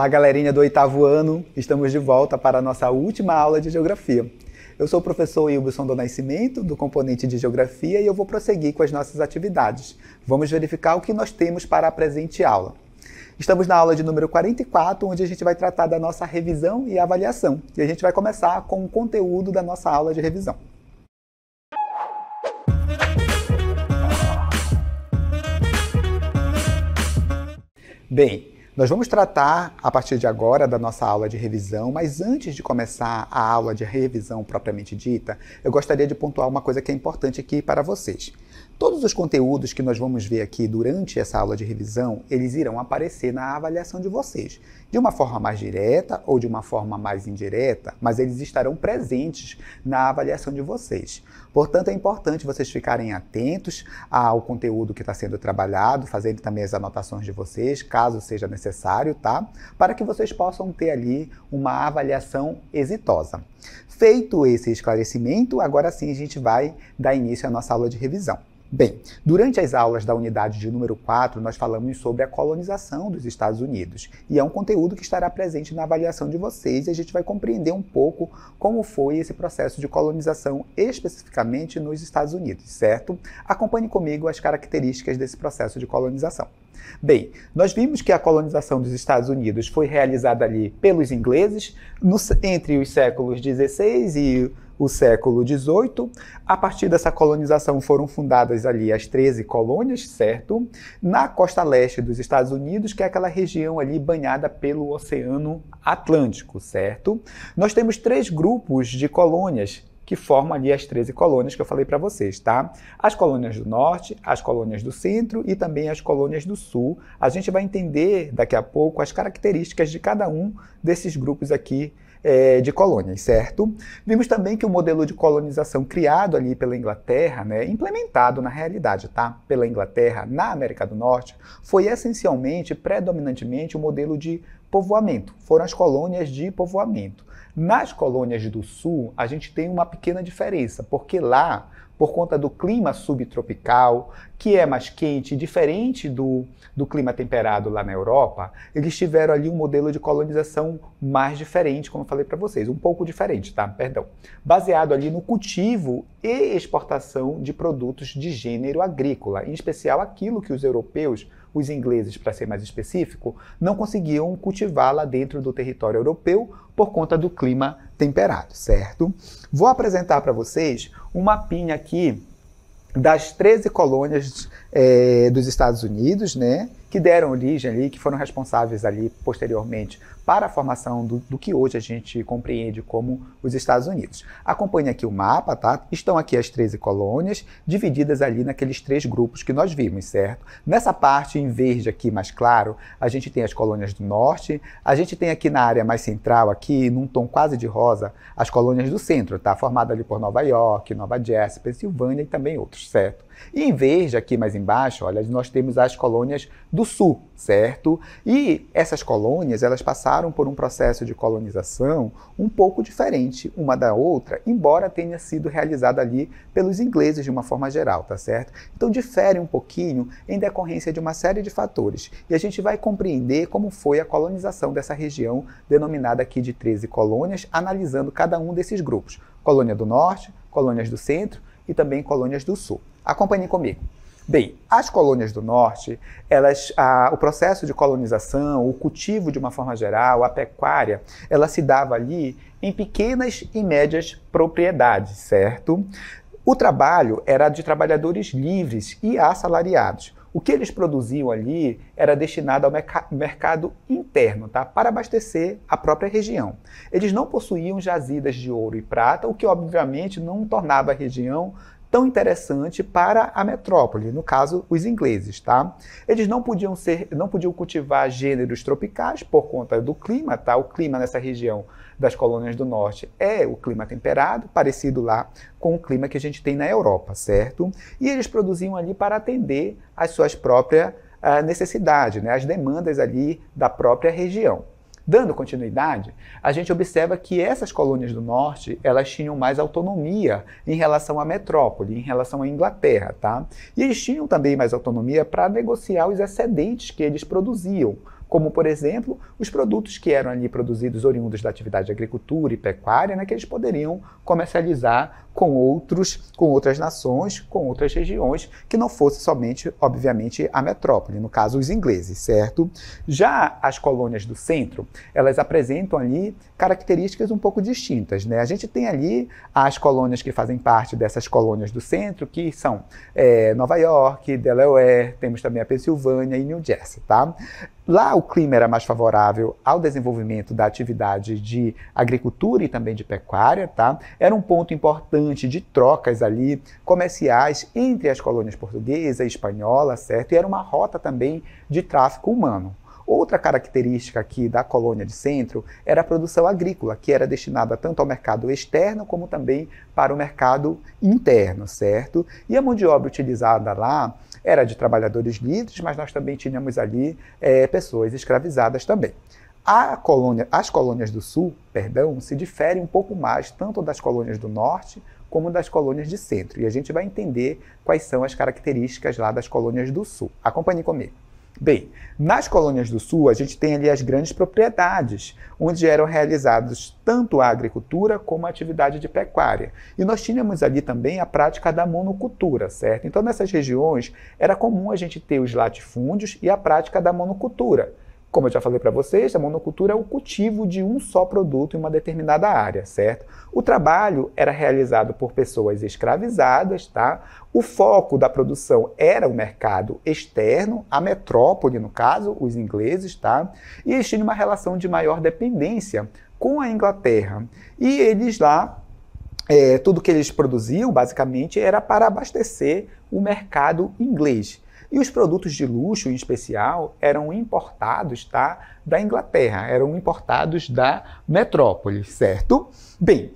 Olá, galerinha do oitavo ano! Estamos de volta para a nossa última aula de Geografia. Eu sou o professor Wilson do Nascimento, do componente de Geografia, e eu vou prosseguir com as nossas atividades. Vamos verificar o que nós temos para a presente aula. Estamos na aula de número 44, onde a gente vai tratar da nossa revisão e avaliação. E a gente vai começar com o conteúdo da nossa aula de revisão. Bem, nós vamos tratar a partir de agora da nossa aula de revisão, mas antes de começar a aula de revisão propriamente dita, eu gostaria de pontuar uma coisa que é importante aqui para vocês. Todos os conteúdos que nós vamos ver aqui durante essa aula de revisão, eles irão aparecer na avaliação de vocês, de uma forma mais direta ou de uma forma mais indireta, mas eles estarão presentes na avaliação de vocês. Portanto, é importante vocês ficarem atentos ao conteúdo que está sendo trabalhado, fazendo também as anotações de vocês, caso seja necessário, tá? Para que vocês possam ter ali uma avaliação exitosa. Feito esse esclarecimento, agora sim a gente vai dar início à nossa aula de revisão. Bem, durante as aulas da unidade de número 4, nós falamos sobre a colonização dos Estados Unidos. E é um conteúdo que estará presente na avaliação de vocês e a gente vai compreender um pouco como foi esse processo de colonização especificamente nos Estados Unidos, certo? Acompanhe comigo as características desse processo de colonização. Bem, nós vimos que a colonização dos Estados Unidos foi realizada ali pelos ingleses no, entre os séculos 16 e o século XVIII. A partir dessa colonização foram fundadas ali as 13 colônias, certo? Na costa leste dos Estados Unidos, que é aquela região ali banhada pelo Oceano Atlântico, certo? Nós temos três grupos de colônias que formam ali as 13 colônias que eu falei para vocês, tá? As colônias do norte, as colônias do centro e também as colônias do sul. A gente vai entender daqui a pouco as características de cada um desses grupos aqui é, de colônias, certo? Vimos também que o modelo de colonização criado ali pela Inglaterra, né, implementado na realidade, tá? Pela Inglaterra na América do Norte, foi essencialmente, predominantemente, o um modelo de povoamento. Foram as colônias de povoamento. Nas colônias do Sul, a gente tem uma pequena diferença, porque lá por conta do clima subtropical, que é mais quente, diferente do, do clima temperado lá na Europa, eles tiveram ali um modelo de colonização mais diferente, como eu falei para vocês, um pouco diferente, tá? Perdão. Baseado ali no cultivo e exportação de produtos de gênero agrícola, em especial aquilo que os europeus os ingleses, para ser mais específico, não conseguiam cultivá-la dentro do território europeu por conta do clima temperado, certo? Vou apresentar para vocês um mapinha aqui das 13 colônias é, dos Estados Unidos, né, que deram origem ali, que foram responsáveis ali posteriormente para a formação do, do, que hoje a gente compreende como os Estados Unidos. Acompanhe aqui o mapa, tá? Estão aqui as 13 colônias, divididas ali naqueles três grupos que nós vimos, certo? Nessa parte em verde aqui, mais claro, a gente tem as colônias do norte, a gente tem aqui na área mais central, aqui, num tom quase de rosa, as colônias do centro, tá? Formada ali por Nova York, Nova Jersey, Pensilvânia e também outros certo? E em verde, aqui mais embaixo, olha, nós temos as colônias do sul, certo? E essas colônias, elas passaram por um processo de colonização um pouco diferente uma da outra, embora tenha sido realizada ali pelos ingleses de uma forma geral, tá certo? Então difere um pouquinho em decorrência de uma série de fatores. E a gente vai compreender como foi a colonização dessa região denominada aqui de 13 colônias, analisando cada um desses grupos. Colônia do Norte, colônias do Centro, e também colônias do Sul. Acompanhem comigo. Bem, as colônias do norte, elas, a, o processo de colonização, o cultivo de uma forma geral, a pecuária, ela se dava ali em pequenas e médias propriedades, certo? O trabalho era de trabalhadores livres e assalariados. O que eles produziam ali era destinado ao mercado interno, tá? para abastecer a própria região. Eles não possuíam jazidas de ouro e prata, o que obviamente não tornava a região tão interessante para a metrópole, no caso, os ingleses, tá? Eles não podiam ser, não podiam cultivar gêneros tropicais por conta do clima, tá? O clima nessa região das colônias do norte é o clima temperado, parecido lá com o clima que a gente tem na Europa, certo? E eles produziam ali para atender às suas próprias uh, ah, necessidades, né, as demandas ali da própria região. Dando continuidade, a gente observa que essas colônias do norte, elas tinham mais autonomia em relação à metrópole, em relação à Inglaterra, tá? E eles tinham também mais autonomia para negociar os excedentes que eles produziam, como, por exemplo, os produtos que eram ali produzidos oriundos da atividade de agricultura e pecuária, né, que eles poderiam comercializar com outros, com outras nações, com outras regiões, que não fosse somente, obviamente, a metrópole, no caso os ingleses, certo? Já as colônias do centro, elas apresentam ali características um pouco distintas, né? A gente tem ali as colônias que fazem parte dessas colônias do centro, que são é, Nova York, Delaware, temos também a Pensilvânia e New Jersey, tá? Lá o clima era mais favorável ao desenvolvimento da atividade de agricultura e também de pecuária, tá? Era um ponto importante de trocas ali comerciais entre as colônias portuguesa e espanhola, certo? E era uma rota também de tráfico humano. Outra característica aqui da colônia de centro era a produção agrícola, que era destinada tanto ao mercado externo como também para o mercado interno, certo? E a mão de obra utilizada lá era de trabalhadores livres, mas nós também tínhamos ali é, pessoas escravizadas também. Colônia, as colônias do Sul, perdão, se diferem um pouco mais tanto das colônias do Norte como das colônias de Centro. E a gente vai entender quais são as características lá das colônias do Sul. Acompanhe comigo. Bem, nas colônias do Sul, a gente tem ali as grandes propriedades, onde eram realizados tanto a agricultura como a atividade de pecuária. E nós tínhamos ali também a prática da monocultura, certo? Então, nessas regiões, era comum a gente ter os latifúndios e a prática da monocultura. Como eu já falei para vocês, a monocultura é o cultivo de um só produto em uma determinada área, certo? O trabalho era realizado por pessoas escravizadas, tá? O foco da produção era o mercado externo, a metrópole, no caso, os ingleses, tá? E eles tinham uma relação de maior dependência com a Inglaterra. E eles lá é, tudo que eles produziam, basicamente, era para abastecer o mercado inglês. E os produtos de luxo, em especial, eram importados tá, da Inglaterra, eram importados da metrópole, certo? Bem,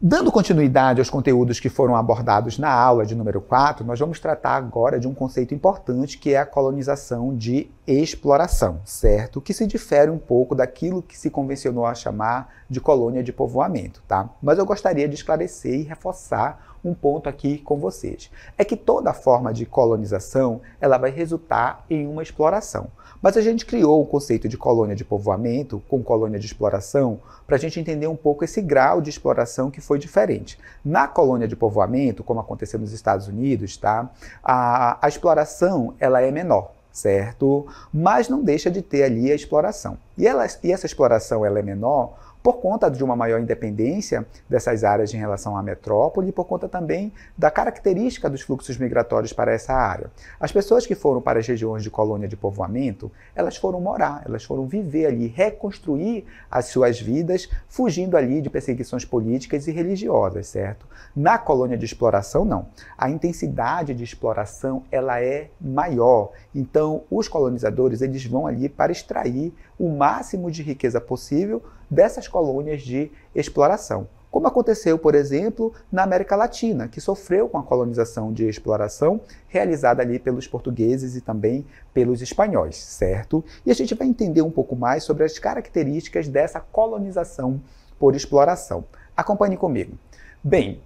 Dando continuidade aos conteúdos que foram abordados na aula de número 4, nós vamos tratar agora de um conceito importante que é a colonização de exploração, certo? Que se difere um pouco daquilo que se convencionou a chamar de colônia de povoamento, tá? Mas eu gostaria de esclarecer e reforçar um ponto aqui com vocês. É que toda forma de colonização, ela vai resultar em uma exploração. Mas a gente criou o conceito de colônia de povoamento com colônia de exploração para a gente entender um pouco esse grau de exploração que foi diferente. Na colônia de povoamento, como aconteceu nos Estados Unidos, tá? A, a exploração ela é menor certo? Mas não deixa de ter ali a exploração. E, ela, e essa exploração ela é menor por conta de uma maior independência dessas áreas em relação à metrópole e por conta também da característica dos fluxos migratórios para essa área. As pessoas que foram para as regiões de colônia de povoamento, elas foram morar, elas foram viver ali, reconstruir as suas vidas, fugindo ali de perseguições políticas e religiosas, certo? Na colônia de exploração, não. A intensidade de exploração, ela é maior. Então, os colonizadores, eles vão ali para extrair o máximo de riqueza possível dessas colônias de exploração. Como aconteceu, por exemplo, na América Latina, que sofreu com a colonização de exploração realizada ali pelos portugueses e também pelos espanhóis, certo? E a gente vai entender um pouco mais sobre as características dessa colonização por exploração. Acompanhe comigo. Bem,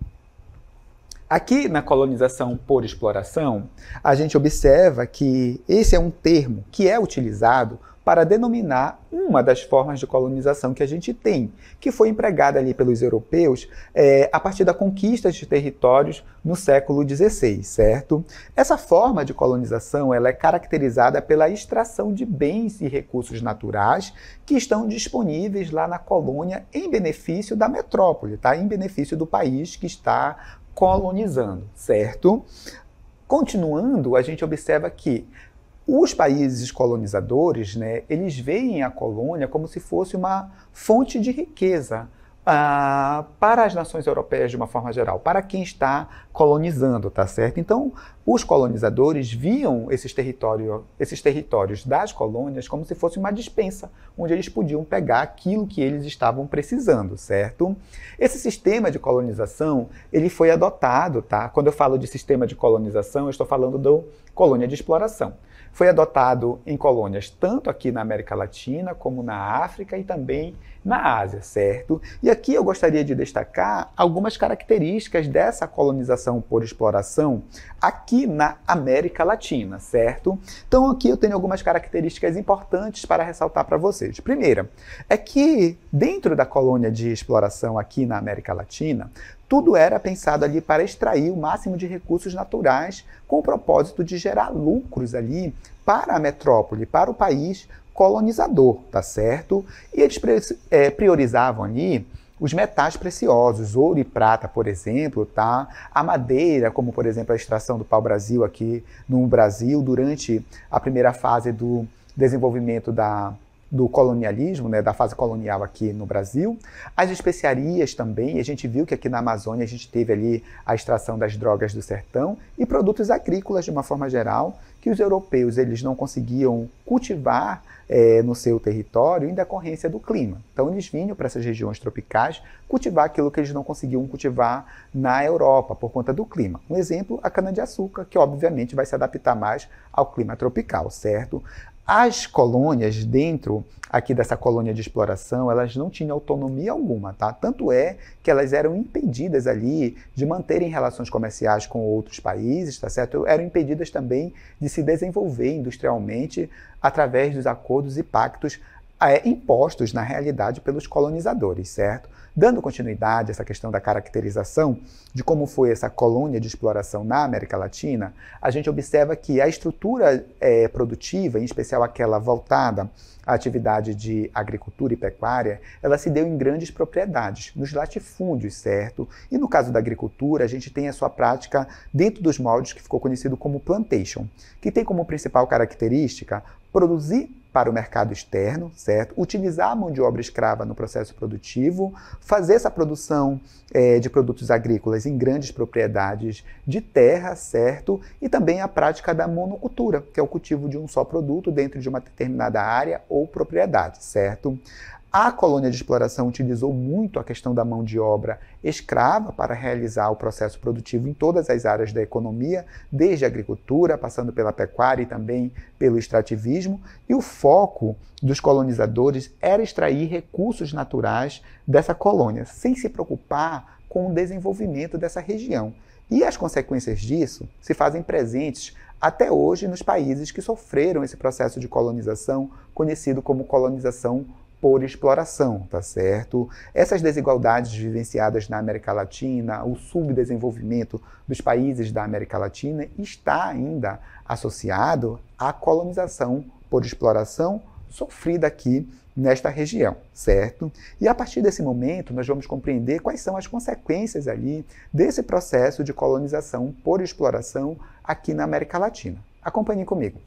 Aqui na colonização por exploração, a gente observa que esse é um termo que é utilizado para denominar uma das formas de colonização que a gente tem, que foi empregada ali pelos europeus é, a partir da conquista de territórios no século XVI, certo? Essa forma de colonização ela é caracterizada pela extração de bens e recursos naturais que estão disponíveis lá na colônia em benefício da metrópole, tá? Em benefício do país que está colonizando, certo? Continuando, a gente observa que os países colonizadores, né, eles veem a colônia como se fosse uma fonte de riqueza ah, para as nações europeias de uma forma geral, para quem está colonizando, tá certo? Então, os colonizadores viam esses, território, esses territórios das colônias como se fosse uma dispensa, onde eles podiam pegar aquilo que eles estavam precisando, certo? Esse sistema de colonização, ele foi adotado, tá? Quando eu falo de sistema de colonização, eu estou falando da colônia de exploração. Foi adotado em colônias tanto aqui na América Latina, como na África e também na Ásia, certo? E aqui eu gostaria de destacar algumas características dessa colonização por exploração aqui na América Latina, certo? Então aqui eu tenho algumas características importantes para ressaltar para vocês. Primeira, é que dentro da colônia de exploração aqui na América Latina, tudo era pensado ali para extrair o máximo de recursos naturais com o propósito de gerar lucros ali para a metrópole, para o país colonizador, tá certo? E eles é, priorizavam ali os metais preciosos, ouro e prata, por exemplo, tá? A madeira, como por exemplo a extração do pau-brasil aqui no Brasil durante a primeira fase do desenvolvimento da do colonialismo, né, da fase colonial aqui no Brasil. As especiarias também, a gente viu que aqui na Amazônia a gente teve ali a extração das drogas do sertão e produtos agrícolas de uma forma geral, que os europeus eles não conseguiam cultivar é, no seu território em decorrência do clima. Então eles vinham para essas regiões tropicais cultivar aquilo que eles não conseguiam cultivar na Europa por conta do clima. Um exemplo, a cana-de-açúcar, que obviamente vai se adaptar mais ao clima tropical, certo? As colônias dentro aqui dessa colônia de exploração, elas não tinham autonomia alguma, tá? Tanto é que elas eram impedidas ali de manterem relações comerciais com outros países, tá certo? Eram impedidas também de se desenvolver industrialmente através dos acordos e pactos é, impostos na realidade pelos colonizadores, certo? Dando continuidade a essa questão da caracterização de como foi essa colônia de exploração na América Latina, a gente observa que a estrutura é, produtiva, em especial aquela voltada à atividade de agricultura e pecuária, ela se deu em grandes propriedades, nos latifúndios, certo? E no caso da agricultura, a gente tem a sua prática dentro dos moldes que ficou conhecido como plantation, que tem como principal característica produzir para o mercado externo, certo? Utilizar a mão de obra escrava no processo produtivo, fazer essa produção é, de produtos agrícolas em grandes propriedades de terra, certo? E também a prática da monocultura, que é o cultivo de um só produto dentro de uma determinada área ou propriedade, certo? A colônia de exploração utilizou muito a questão da mão de obra escrava para realizar o processo produtivo em todas as áreas da economia, desde a agricultura, passando pela pecuária e também pelo extrativismo, e o foco dos colonizadores era extrair recursos naturais dessa colônia, sem se preocupar com o desenvolvimento dessa região. E as consequências disso se fazem presentes até hoje nos países que sofreram esse processo de colonização, conhecido como colonização por exploração, tá certo? Essas desigualdades vivenciadas na América Latina, o subdesenvolvimento dos países da América Latina está ainda associado à colonização por exploração sofrida aqui nesta região, certo? E a partir desse momento nós vamos compreender quais são as consequências ali desse processo de colonização por exploração aqui na América Latina. Acompanhe comigo.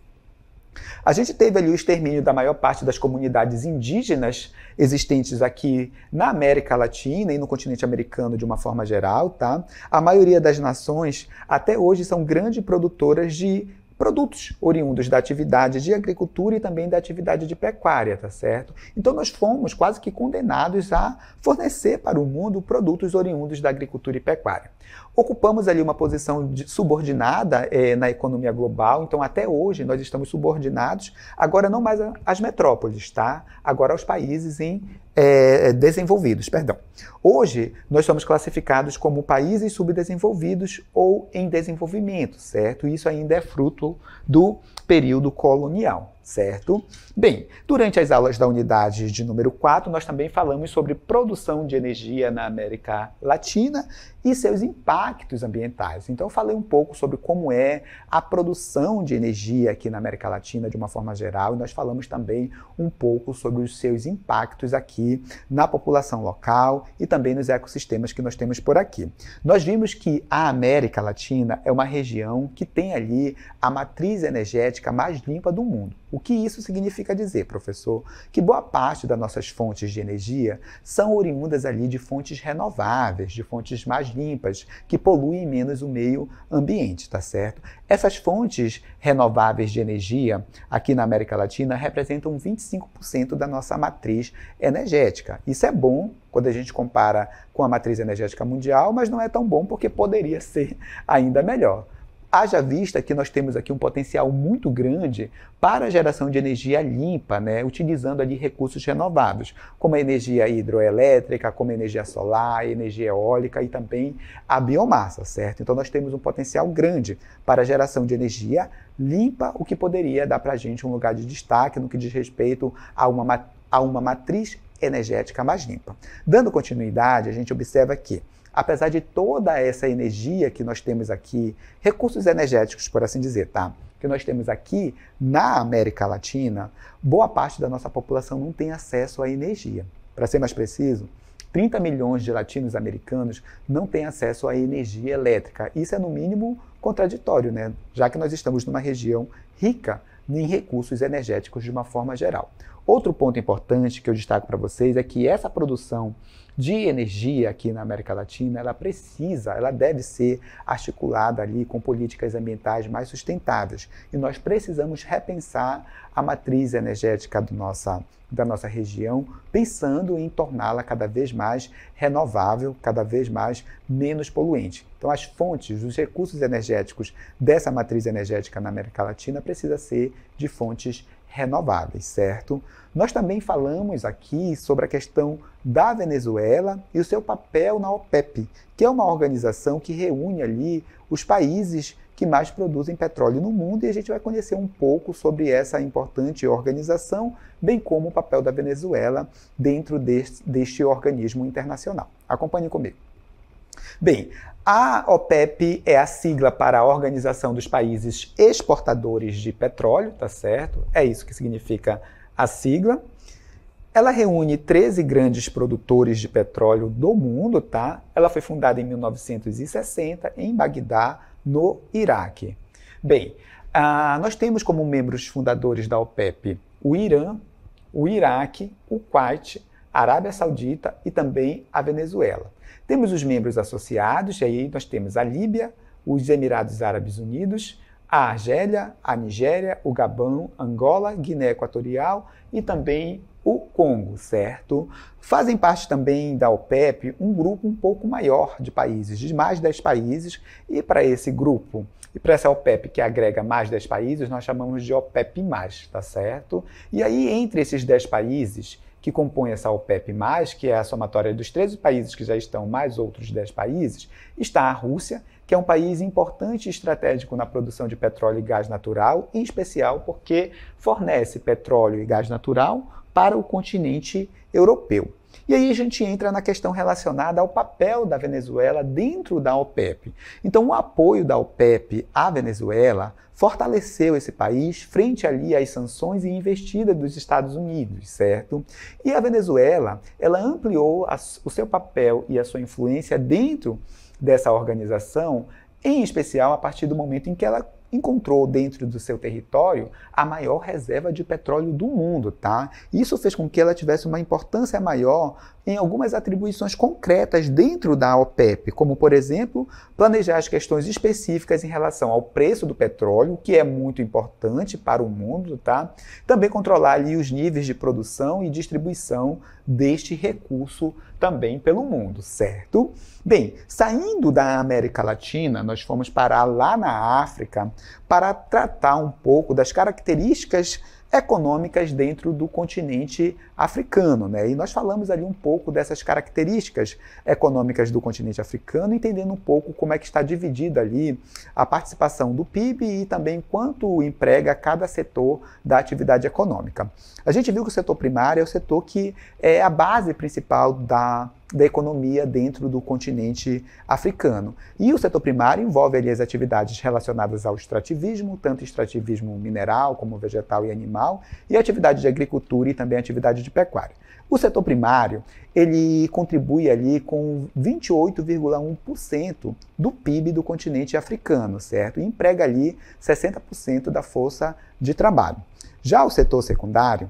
A gente teve ali o extermínio da maior parte das comunidades indígenas existentes aqui na América Latina e no continente americano de uma forma geral, tá? A maioria das nações até hoje são grandes produtoras de produtos oriundos da atividade de agricultura e também da atividade de pecuária, tá certo? Então nós fomos quase que condenados a fornecer para o mundo produtos oriundos da agricultura e pecuária. Ocupamos ali uma posição subordinada eh, na economia global, então até hoje nós estamos subordinados, agora não mais às metrópoles, tá? Agora aos países em eh, eh, desenvolvidos, perdão. Hoje nós somos classificados como países subdesenvolvidos ou em desenvolvimento, certo? Isso ainda é fruto exemplo, do período colonial certo? Bem, durante as aulas da unidade de número 4, nós também falamos sobre produção de energia na América Latina e seus impactos ambientais. Então, eu falei um pouco sobre como é a produção de energia aqui na América Latina de uma forma geral, e nós falamos também um pouco sobre os seus impactos aqui na população local e também nos ecossistemas que nós temos por aqui. Nós vimos que a América Latina é uma região que tem ali a matriz energética mais limpa do mundo. O que isso significa dizer, professor? Que boa parte das nossas fontes de energia são oriundas ali de fontes renováveis, de fontes mais limpas, que poluem menos o meio ambiente, tá certo? Essas fontes renováveis de energia aqui na América Latina representam 25% da nossa matriz energética. Isso é bom quando a gente compara com a matriz energética mundial, mas não é tão bom porque poderia ser ainda melhor. Haja vista que nós temos aqui um potencial muito grande para a geração de energia limpa, né, utilizando ali recursos renováveis, como a energia hidroelétrica, como a energia solar, a energia eólica e também a biomassa, certo? Então nós temos um potencial grande para a geração de energia limpa, o que poderia dar para a gente um lugar de destaque no que diz respeito a uma, a uma matriz energética mais limpa. Dando continuidade, a gente observa que apesar de toda essa energia que nós temos aqui, recursos energéticos, por assim dizer, tá? Que nós temos aqui na América Latina, boa parte da nossa população não tem acesso à energia. Para ser mais preciso, 30 milhões de latinos americanos não têm acesso à energia elétrica. Isso é, no mínimo, contraditório, né? Já que nós estamos numa região rica em recursos energéticos de uma forma geral. Outro ponto importante que eu destaco para vocês é que essa produção de energia aqui na América Latina, ela precisa, ela deve ser articulada ali com políticas ambientais mais sustentáveis. E nós precisamos repensar a matriz energética do nossa, da nossa região, pensando em torná-la cada vez mais renovável, cada vez mais menos poluente. Então, as fontes, os recursos energéticos dessa matriz energética na América Latina precisa ser de fontes renováveis, certo? Nós também falamos aqui sobre a questão da Venezuela e o seu papel na OPEP, que é uma organização que reúne ali os países que mais produzem petróleo no mundo e a gente vai conhecer um pouco sobre essa importante organização, bem como o papel da Venezuela dentro deste, deste organismo internacional. Acompanhe comigo. Bem, a OPEP é a sigla para a Organização dos Países Exportadores de Petróleo, tá certo? É isso que significa a sigla. Ela reúne 13 grandes produtores de petróleo do mundo, tá? Ela foi fundada em 1960 em Bagdá, no Iraque. Bem, ah, nós temos como membros fundadores da OPEP o Irã, o Iraque, o Kuwait, a Arábia Saudita e também a Venezuela. Temos os membros associados, e aí nós temos a Líbia, os Emirados Árabes Unidos, a Argélia, a Nigéria, o Gabão, Angola, Guiné Equatorial e também o Congo, certo? Fazem parte também da OPEP um grupo um pouco maior de países, de mais 10 países, e para esse grupo e para essa OPEP que agrega mais 10 países, nós chamamos de OPEP+, tá certo? E aí, entre esses 10 países, que compõe essa OPEP+, que é a somatória dos 13 países que já estão, mais outros 10 países, está a Rússia, que é um país importante e estratégico na produção de petróleo e gás natural, em especial porque fornece petróleo e gás natural para o continente europeu. E aí a gente entra na questão relacionada ao papel da Venezuela dentro da OPEP. Então, o apoio da OPEP à Venezuela fortaleceu esse país frente ali às sanções e investida dos Estados Unidos, certo? E a Venezuela, ela ampliou a, o seu papel e a sua influência dentro dessa organização, em especial a partir do momento em que ela encontrou dentro do seu território a maior reserva de petróleo do mundo, tá? Isso fez com que ela tivesse uma importância maior em algumas atribuições concretas dentro da OPEP, como por exemplo, planejar as questões específicas em relação ao preço do petróleo, que é muito importante para o mundo, tá? Também controlar ali os níveis de produção e distribuição deste recurso também pelo mundo, certo? Bem, saindo da América Latina, nós fomos parar lá na África para tratar um pouco das características econômicas dentro do continente africano. Né? E nós falamos ali um pouco dessas características econômicas do continente africano, entendendo um pouco como é que está dividida ali a participação do PIB e também quanto emprega cada setor da atividade econômica. A gente viu que o setor primário é o setor que é a base principal da da economia dentro do continente africano. E o setor primário envolve ali as atividades relacionadas ao extrativismo, tanto extrativismo mineral como vegetal e animal, e atividade de agricultura e também atividade de pecuária. O setor primário, ele contribui ali com 28,1% do PIB do continente africano, certo? E emprega ali 60% da força de trabalho. Já o setor secundário,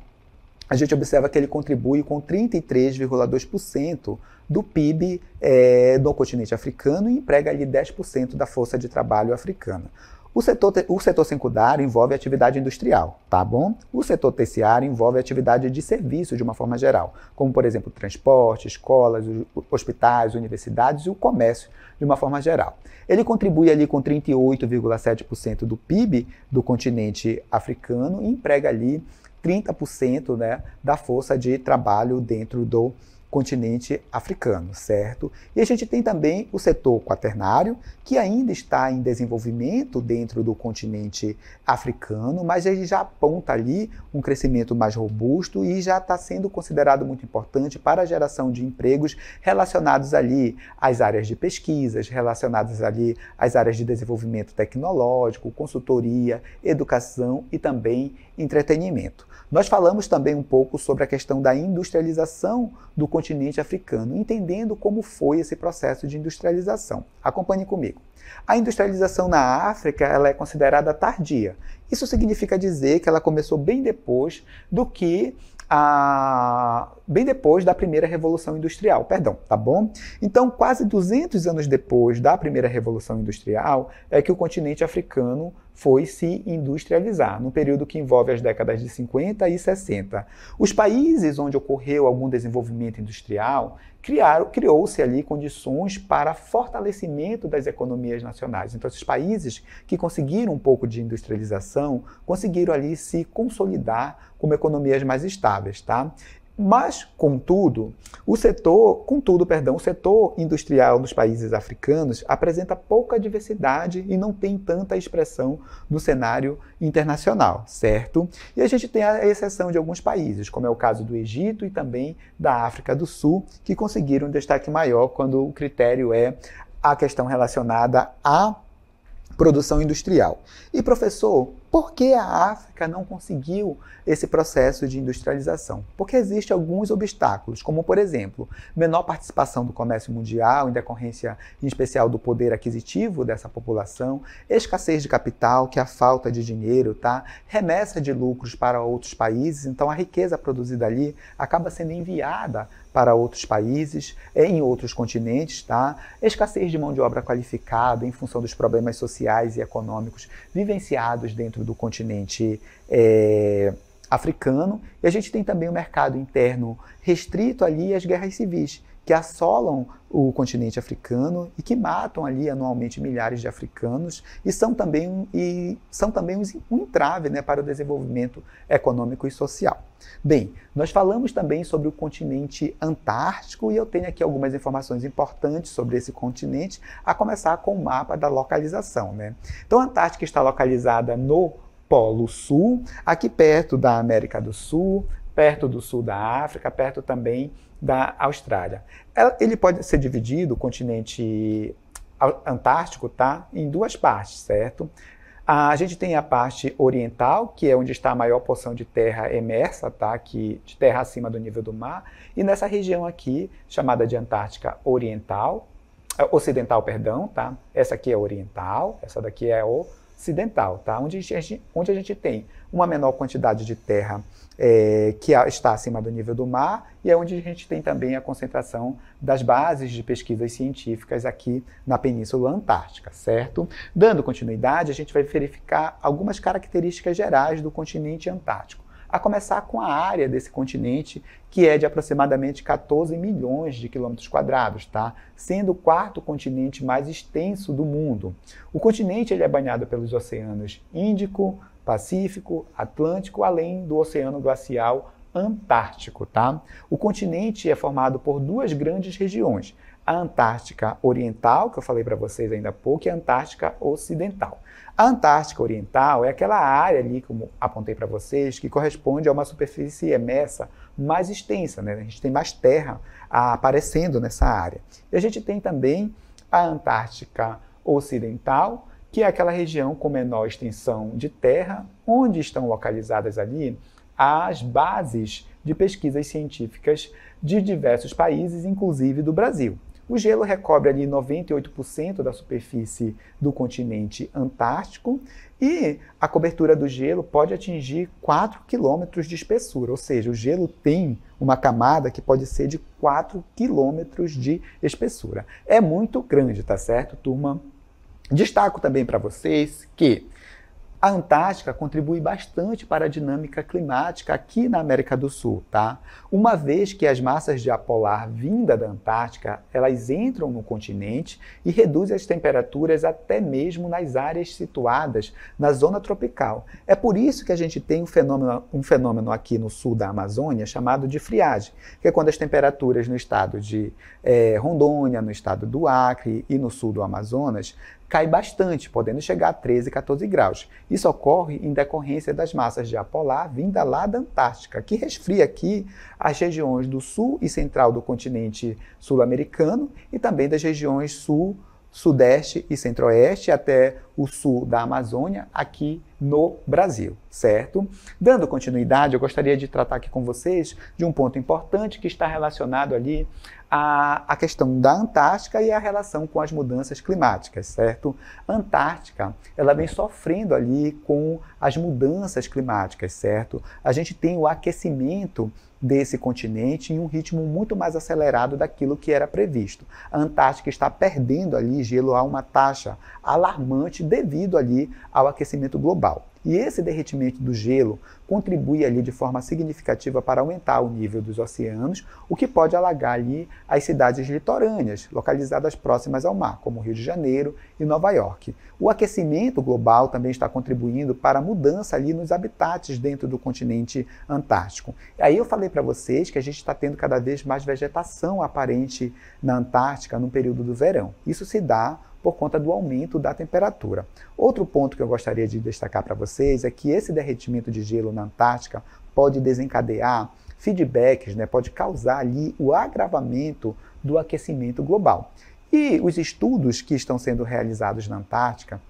a gente observa que ele contribui com 33,2% do PIB é, do continente africano e emprega ali 10% da força de trabalho africana. O setor, o setor secundário envolve atividade industrial, tá bom? O setor terciário envolve atividade de serviço de uma forma geral, como, por exemplo, transporte, escolas, hospitais, universidades e o comércio de uma forma geral. Ele contribui ali com 38,7% do PIB do continente africano e emprega ali 30% né, da força de trabalho dentro do continente africano, certo? E a gente tem também o setor quaternário, que ainda está em desenvolvimento dentro do continente africano, mas ele já aponta ali um crescimento mais robusto e já está sendo considerado muito importante para a geração de empregos relacionados ali às áreas de pesquisas, relacionadas ali às áreas de desenvolvimento tecnológico, consultoria, educação e também entretenimento. Nós falamos também um pouco sobre a questão da industrialização do continente africano, entendendo como foi esse processo de industrialização. Acompanhe comigo. A industrialização na África ela é considerada tardia. Isso significa dizer que ela começou bem depois do que a, bem depois da primeira Revolução Industrial, perdão, tá bom? Então, quase 200 anos depois da primeira Revolução Industrial é que o continente africano foi se industrializar, num período que envolve as décadas de 50 e 60. Os países onde ocorreu algum desenvolvimento industrial criou-se ali condições para fortalecimento das economias nacionais. Então, esses países que conseguiram um pouco de industrialização conseguiram ali se consolidar como economias mais estáveis, tá? Mas, contudo, o setor, contudo, perdão, o setor industrial dos países africanos apresenta pouca diversidade e não tem tanta expressão no cenário internacional, certo? E a gente tem a exceção de alguns países, como é o caso do Egito e também da África do Sul, que conseguiram um destaque maior quando o critério é a questão relacionada à produção industrial. E professor, por que a África não conseguiu esse processo de industrialização? Porque existem alguns obstáculos, como, por exemplo, menor participação do comércio mundial, em decorrência em especial do poder aquisitivo dessa população, escassez de capital, que é a falta de dinheiro, tá? remessa de lucros para outros países, então a riqueza produzida ali acaba sendo enviada para outros países, é, em outros continentes, tá? Escassez de mão de obra qualificada em função dos problemas sociais e econômicos vivenciados dentro do continente é, africano. E a gente tem também o mercado interno restrito ali às guerras civis, que assolam o continente africano e que matam ali anualmente milhares de africanos e são também um, e são também um entrave né, para o desenvolvimento econômico e social. Bem, nós falamos também sobre o continente antártico e eu tenho aqui algumas informações importantes sobre esse continente, a começar com o mapa da localização. Né? Então, a Antártica está localizada no Polo Sul, aqui perto da América do Sul, perto do sul da África, perto também da Austrália. Ele pode ser dividido, o continente antártico, tá, em duas partes, certo? A gente tem a parte oriental, que é onde está a maior porção de terra emersa, tá? Que, de terra acima do nível do mar. E nessa região aqui, chamada de Antártica Oriental, eh, ocidental, perdão, tá? Essa aqui é oriental, essa daqui é o ocidental, tá? onde, a gente, onde a gente tem uma menor quantidade de terra é, que está acima do nível do mar e é onde a gente tem também a concentração das bases de pesquisas científicas aqui na Península Antártica, certo? Dando continuidade, a gente vai verificar algumas características gerais do continente antártico a começar com a área desse continente, que é de aproximadamente 14 milhões de quilômetros quadrados, tá? sendo o quarto continente mais extenso do mundo. O continente ele é banhado pelos oceanos Índico, Pacífico, Atlântico, além do Oceano Glacial Antártico. Tá? O continente é formado por duas grandes regiões, a Antártica Oriental, que eu falei para vocês ainda há pouco, e a Antártica Ocidental. A Antártica Oriental é aquela área ali, como apontei para vocês, que corresponde a uma superfície emessa mais extensa, né? A gente tem mais terra aparecendo nessa área. E a gente tem também a Antártica Ocidental, que é aquela região com menor extensão de terra, onde estão localizadas ali as bases de pesquisas científicas de diversos países, inclusive do Brasil. O gelo recobre ali 98% da superfície do continente antártico e a cobertura do gelo pode atingir 4 quilômetros de espessura, ou seja, o gelo tem uma camada que pode ser de 4 quilômetros de espessura. É muito grande, tá certo, turma? Destaco também para vocês que a Antártica contribui bastante para a dinâmica climática aqui na América do Sul, tá? Uma vez que as massas de ar polar vinda da Antártica, elas entram no continente e reduzem as temperaturas até mesmo nas áreas situadas na zona tropical. É por isso que a gente tem um fenômeno, um fenômeno aqui no sul da Amazônia chamado de friagem, que é quando as temperaturas no estado de eh, Rondônia, no estado do Acre e no sul do Amazonas, cai bastante, podendo chegar a 13, 14 graus. Isso ocorre em decorrência das massas de ar polar vinda lá da Antártica, que resfria aqui as regiões do sul e central do continente sul-americano e também das regiões sul, sudeste e centro-oeste até o sul da Amazônia aqui no Brasil, certo? Dando continuidade, eu gostaria de tratar aqui com vocês de um ponto importante que está relacionado ali a, a questão da Antártica e a relação com as mudanças climáticas, certo? A Antártica, ela vem sofrendo ali com as mudanças climáticas, certo? A gente tem o aquecimento desse continente em um ritmo muito mais acelerado daquilo que era previsto. A Antártica está perdendo ali gelo a uma taxa alarmante devido ali ao aquecimento global. E esse derretimento do gelo contribui ali de forma significativa para aumentar o nível dos oceanos, o que pode alagar ali as cidades litorâneas, localizadas próximas ao mar, como Rio de Janeiro e Nova York. O aquecimento global também está contribuindo para a mudança ali nos habitats dentro do continente antártico. aí eu falei para vocês que a gente está tendo cada vez mais vegetação aparente na Antártica no período do verão. Isso se dá por conta do aumento da temperatura. Outro ponto que eu gostaria de destacar para vocês é que esse derretimento de gelo na Antártica pode desencadear feedbacks, né, pode causar ali o agravamento do aquecimento global. E os estudos que estão sendo realizados na Antártica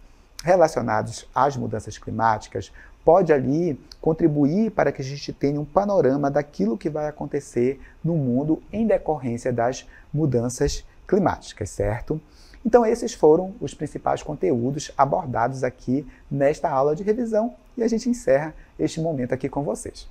relacionados às mudanças climáticas pode ali contribuir para que a gente tenha um panorama daquilo que vai acontecer no mundo em decorrência das mudanças climáticas, certo? Então, esses foram os principais conteúdos abordados aqui nesta aula de revisão e a gente encerra este momento aqui com vocês.